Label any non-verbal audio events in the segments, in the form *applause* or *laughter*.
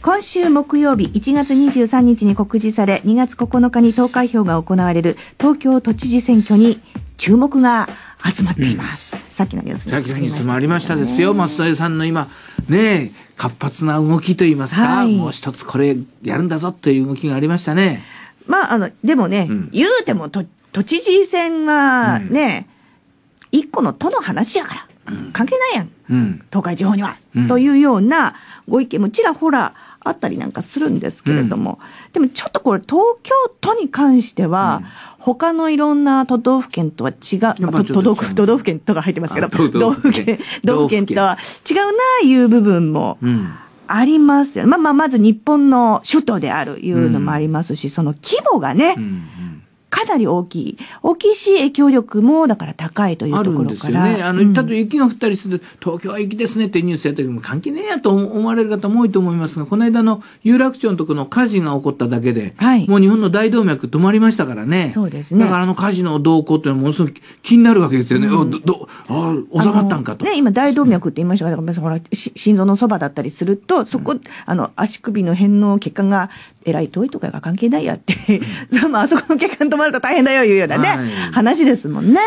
今週木曜日1月23日に告示され2月9日に投開票が行われる東京都知事選挙に注目が集まっています。うん、さっきのニュースさっきのニュースもありましたですよ、松田さんの今、ね、え活発な動きといいますか、はい、もう一つこれやるんだぞという動きがありましたね。まあ、あの、でもね、うん、言うても都知事選はね、うん、一個の都の話やから、関係ないやん、東海地方には、というようなご意見もちらほらあったりなんかするんですけれども、うん、でもちょっとこれ東京都に関しては、うん、他のいろんな都道府県とは違う、まあ、都道府都道府県とか入ってますけど、都道府県、道府県とは違うないう部分も、うんありますよ。まあまあ、まず日本の首都であるいうのもありますし、うん、その規模がね、うんかなり大きい。大きいし、影響力も、だから高いというところから。あるんですよね。あの、たと雪が降ったりする、東京は雪ですねってニュースやった時も関係ねえやと思われる方も多いと思いますが、この間の有楽町のところの火事が起こっただけで、はい、もう日本の大動脈止まりましたからね。そうですね。だからあの火事の動向というのはものすごく気になるわけですよね。うん、ど、ど、あ収まったんかと。ね、今大動脈って言いましたが、だからほら、心臓のそばだったりすると、そこ、うん、あの、足首の辺の血管がえらい遠いとかが関係ないやって、*laughs* まあ、あそこの血管止まると大変だよ、いうようなね、はい、話ですもんね。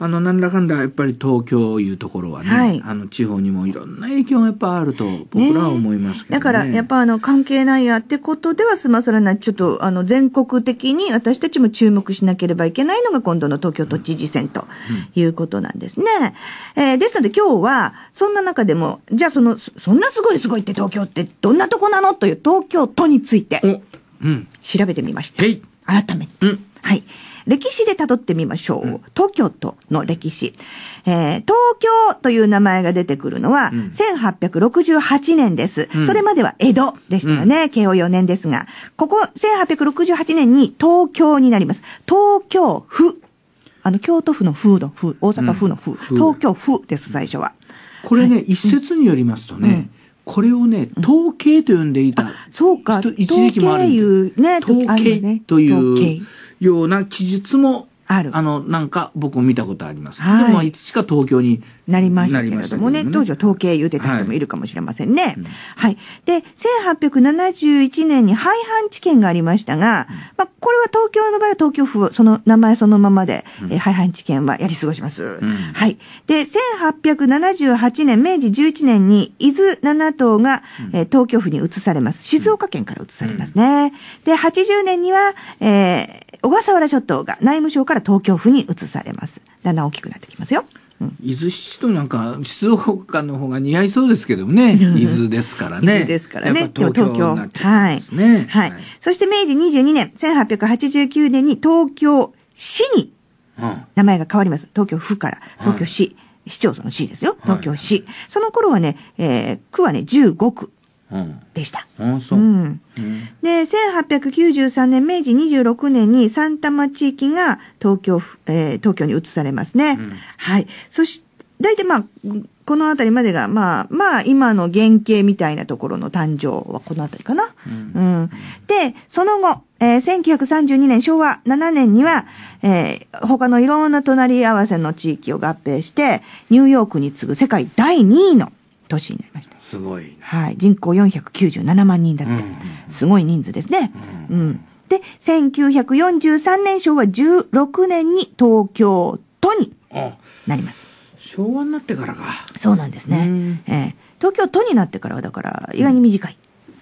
あの、なんだかんだ、やっぱり東京いうところはね、はい、あの、地方にもいろんな影響がやっぱあると、僕らは思いますけど、ねね、だから、やっぱあの、関係ないやってことでは済まされない。ちょっと、あの、全国的に私たちも注目しなければいけないのが今度の東京都知事選ということなんですね。うんうん、えー、ですので今日は、そんな中でも、じゃあその、そんなすごいすごいって東京ってどんなとこなのという東京都について、調べてみました。うん、改めて。うんはい。歴史で辿ってみましょう。うん、東京都の歴史、えー。東京という名前が出てくるのは、1868年です、うん、それまでは江戸でしたよね。慶応4年ですが。ここ、1868年に東京になります。東京府。あの、京都府の府の府、大阪府の府、東京府です、最初は。これね、はい、一説によりますとね、これをね、統計と呼んでいた。そうか、一時期もある。統計いうね、統計という。ような記述もあるあのなんか僕も見たことあります、はい、でもいつしか東京になりましたけれどもね、ね、当時は統計言うてた人もいるかもしれませんね、はい、うんはい、で1871年に廃藩置県がありましたが、まあこれは東京の場合は東京府、その名前そのままで、うん、えー、廃藩置県はやり過ごします、うん。はい。で、1878年、明治11年に、伊豆7島が、うん、え東京府に移されます。静岡県から移されますね。で、80年には、えー、小笠原諸島が内務省から東京府に移されます。だんだん大きくなってきますよ。伊豆七島なんか静岡の方が似合いそうですけどね、伊豆ですからね。伊豆ですからね。東京東京はい。はい。そして明治22年、1889年に東京市に名前が変わります。東京府から東京市。市町村の市ですよ。東京市。その頃はね、えー、区はね、15区。でした。うんで1893年明治26年に三多摩地域が東京,、えー、東京に移されますね。うん、はい、そして大体まあこの辺りまでがまあまあ今の原型みたいなところの誕生はこの辺りかな。うんでその後、えー、1932年昭和7年には、えー、他のいろんな隣り合わせの地域を合併してニューヨークに次ぐ世界第2位の年になりました。すごい、はい、人口497万人だって、すごい人数ですね。うん、で、1943年昭和16年に東京都になります。昭和になってからか。そうなんですね。え東京都になってからはだから意外に短い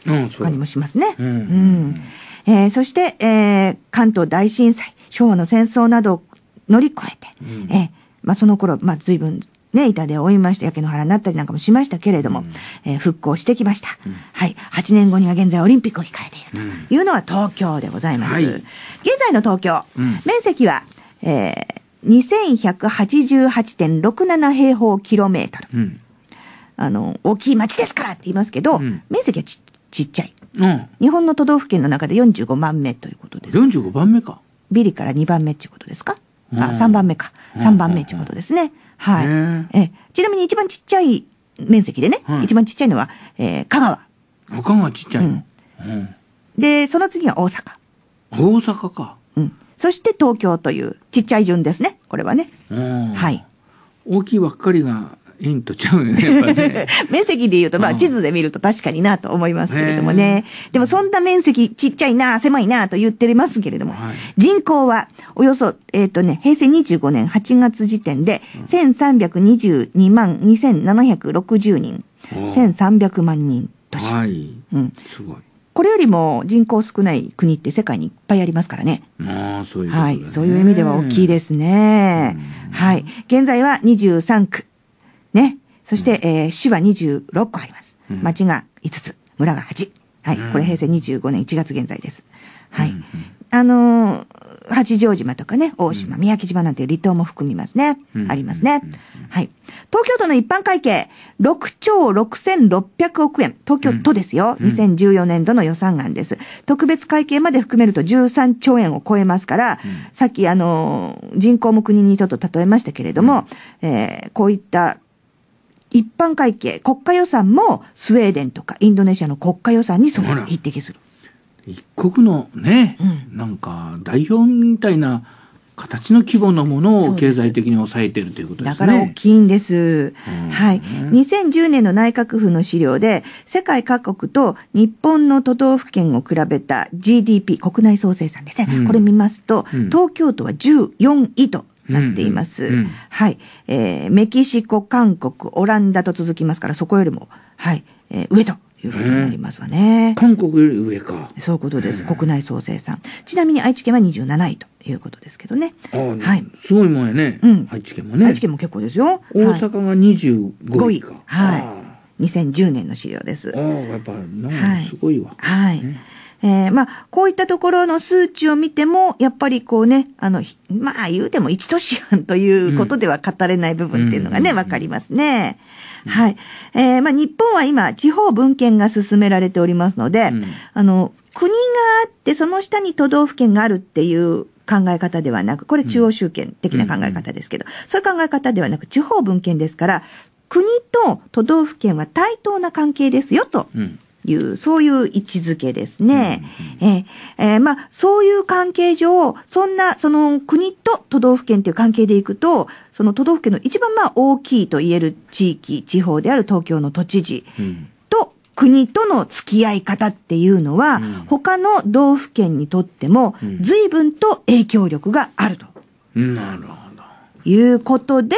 感じもしますね。うん。うんえー、そして、えー、関東大震災、昭和の戦争などを乗り越えて、うん、えー、まあ、その頃、まあ、随分ね、板で追いました。焼け野原になったりなんかもしましたけれども、うん、えー、復興してきました、うん、はい。8年後には現在オリンピックを控えているというのは東京でございます。はい、現在の東京、うん、面積は、えー、2188.67平方キロメートル。あの、大きい町ですからって言いますけど、面積はちちっちゃい、うん。日本の都道府県の中で45番目ということです。45番目か。ビリから2番目っていうことですか、あ、3番目か。3番目っていうことですね。はい。えちなみに一番ちっちゃい面積でね、はい、一番ちっちゃいのは、えー、香川。香川ちっちゃいの、うん、で、その次は大阪。大阪か。うん。そして東京というちっちゃい順ですね。これはね。はい。大きいばっかりがインとちゃうね、ね *laughs* 面積で言うと、まあ、地図で見ると確かになと思いますけれどもね。でも、そんな面積、ちっちゃいな、狭いなと言ってますけれども、はい、人口は、およそ、えっ、ー、とね、平成25年8月時点で、1322万2760人、1300万人都市。はい。うん。すごい。これよりも人口少ない国って世界にいっぱいありますからね。ああ、そういう、ね、はい。そういう意味では大きいですね。はい。現在は23区、ね。そして、うん、えー、市は26個あります。町が5つ、村が8。はい。これ平成25年1月現在です。はい。うんうん、あのー、八丈島とかね、大島、三宅島なんて離島も含みますね。うん、ありますね、はい。東京都の一般会計、6兆6600億円。東京都ですよ。2014年度の予算案です。特別会計まで含めると13兆円を超えますから、さっきあのー、人口も国にちょっと例えましたけれども、えー、こういった一般会計、国家予算もスウェーデンとかインドネシアの国家予算にその匹敵する。一国のね、うん、なんか代表みたいな形の規模のものを経済的に抑えてるということですね。だから大きいんです。はい。2010年の内閣府の資料で、世界各国と日本の都道府県を比べた GDP、国内総生産ですね。うん、これ見ますと、うん、東京都は14位となっています。うんうんうん、はい、えー、メキシコ、韓国、オランダと続きますから、そこよりも、はい、えー、上と。いうことになりますわね。韓国より上か。そういうことです。国内総生産。ちなみに愛知県は27位ということですけどね。はい。すごいもんやね。うん。愛知県もね。愛知県も結構ですよ。大阪が25位か。はい。二千2010年の資料です。ああ、やっぱ、なんすごいわ。はい。はいえー、まあ、こういったところの数値を見ても、やっぱりこうね、あの、まあ、言うても一都市案ということでは語れない部分っていうのがね、わ、うん、かりますね。うん、はい。えー、まあ、日本は今、地方文献が進められておりますので、うん、あの、国があって、その下に都道府県があるっていう考え方ではなく、これ中央集権的な考え方ですけど、そういう考え方ではなく、地方文献ですから、国と都道府県は対等な関係ですよと、いうそういう位置づけですね。うんうん、ええー、まあ、そういう関係上そんなその国と都道府県という関係でいくとその都道府県の一番まあ大きいと言える地域地方である東京の都知事。と国との付き合い方っていうのは、うん、他の道府県にとっても随分と影響力があると。うん、なるほど。いうことで、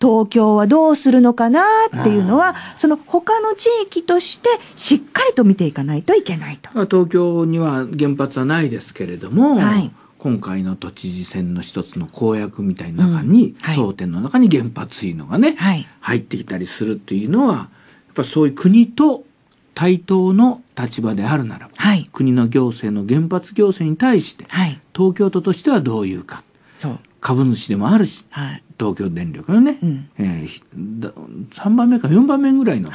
東京はどうするのかなっていうのは、その他の地域としてしっかりと見ていかないといけないと。東京には原発はないですけれども、はい、今回の都知事選の一つの公約みたいな中に、うんはい、争点の中に原発いいのがね、はい、入ってきたりするっていうのは、やっぱそういう国と対等の立場であるならば、はい、国の行政の原発行政に対して、東京都としてはどういうか。そう株主でもあるし、はい、東京電力のね、うん、えー、3番目か4番目ぐらいの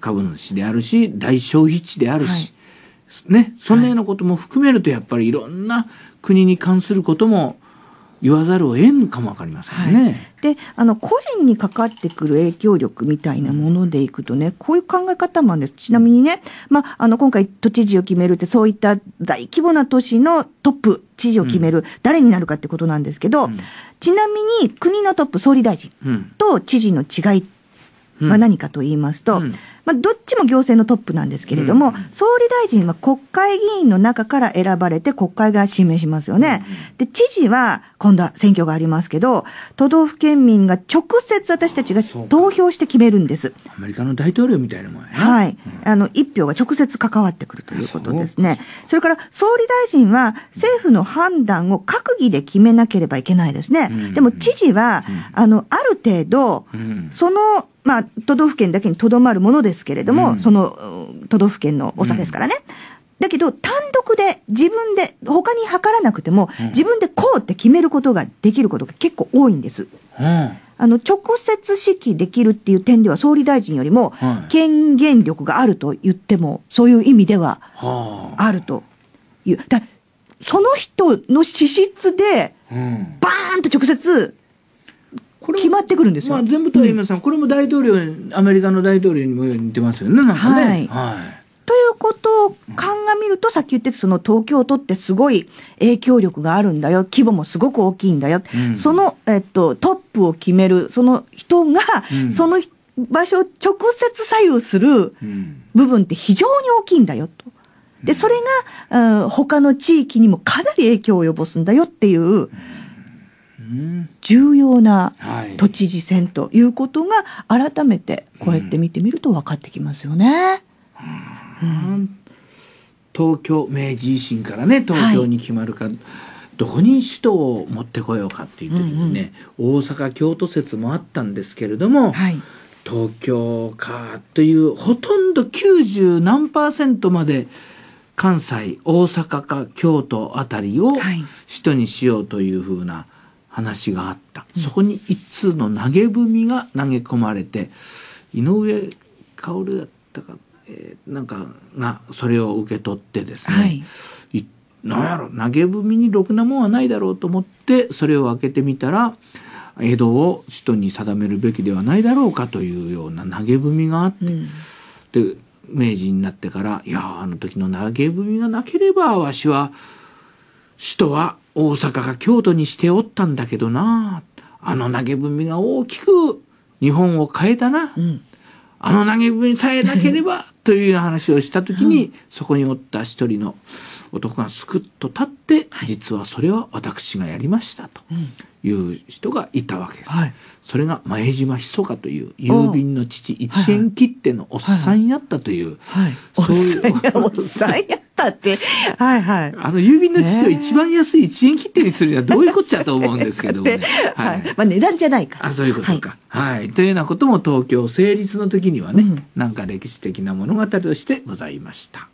株主であるし、はい、大消費地であるし、はい、ね、そんなようなことも含めるとやっぱりいろんな国に関することも言わざるを得んかもわかりませんね。はい、であの個人にかかってくる影響力みたいなものでいくとねこういう考え方もあるんですちなみにね、まあ、あの今回都知事を決めるってそういった大規模な都市のトップ知事を決める、うん、誰になるかってことなんですけど、うん、ちなみに国のトップ総理大臣と知事の違いは何かと言いますと。うんまあ、どっちも行政のトップなんですけれども、うん、総理大臣は国会議員の中から選ばれて国会が指名しますよね。で、知事は今度は選挙がありますけど、都道府県民が直接私たちが投票して決めるんです。アメリカの大統領みたいなもんや、ね、はい。あの、一票が直接関わってくるということですね。それから、総理大臣は政府の判断を閣議で決めなければいけないですね。うん、でも、知事は、うん、あの、ある程度、その、まあ、都道府県だけにとどまるものですですけれども、うん、その都道府県の長ですからね。うん、だけど、単独で、自分で、他に測らなくても、自分でこうって決めることができることが結構多いんです。あの、直接指揮できるっていう点では、総理大臣よりも、権限力があると言っても、そういう意味では、あるという。だその人の資質で、バーンと直接、これ決まってくるんですよ。まあ、全部とは言いません、うん、これも大統領、アメリカの大統領にも似てますよね、なんかね。はい、はいということを鑑みると、さっき言ってたその東京都ってすごい影響力があるんだよ。規模もすごく大きいんだよ。うん、その、えっと、トップを決める、その人が、うん、その場所を直接左右する部分って非常に大きいんだよと。で、それが、うん、他の地域にもかなり影響を及ぼすんだよっていう、重要な都知事選ということが改めてこうやって見てみると分かってきますよね。東京明治維新からね東京に決まるか、はい、どこに首都を持ってこようかっていう時にね、うんうん、大阪京都説もあったんですけれども、はい、東京かというほとんど90何パーセントまで関西大阪か京都あたりを首都にしようというふうな、はい話があった、そこに一通の投げ文が投げ込まれて井上薫だったか、えー、なんかがそれを受け取ってですね、はい何やろ投げ文にろくなもんはないだろうと思ってそれを開けてみたら江戸を首都に定めるべきではないだろうかというような投げ文があって、うん、で明治になってからいやあの時の投げ文がなければわしは首都は大阪か京都にしておったんだけどなあの投げ文が大きく日本を変えたな、うん、あの投げ文さえなければ *laughs* という話をした時に、そこにおった一人の男がすくっと立って、はい、実はそれは私がやりましたという人がいたわけです。はい、それが前島ひそかという郵便の父一円切手のおっさんやったという、おっさんそういうおっさんやったって。はいはい。あの、郵便の秩序一番安い1円切手にするにはどういうこっちゃと思うんですけどもね。*laughs* はい。まあ値段じゃないから。あ、そういうことか。はい。というようなことも東京成立の時にはね、なんか歴史的な物語としてございました。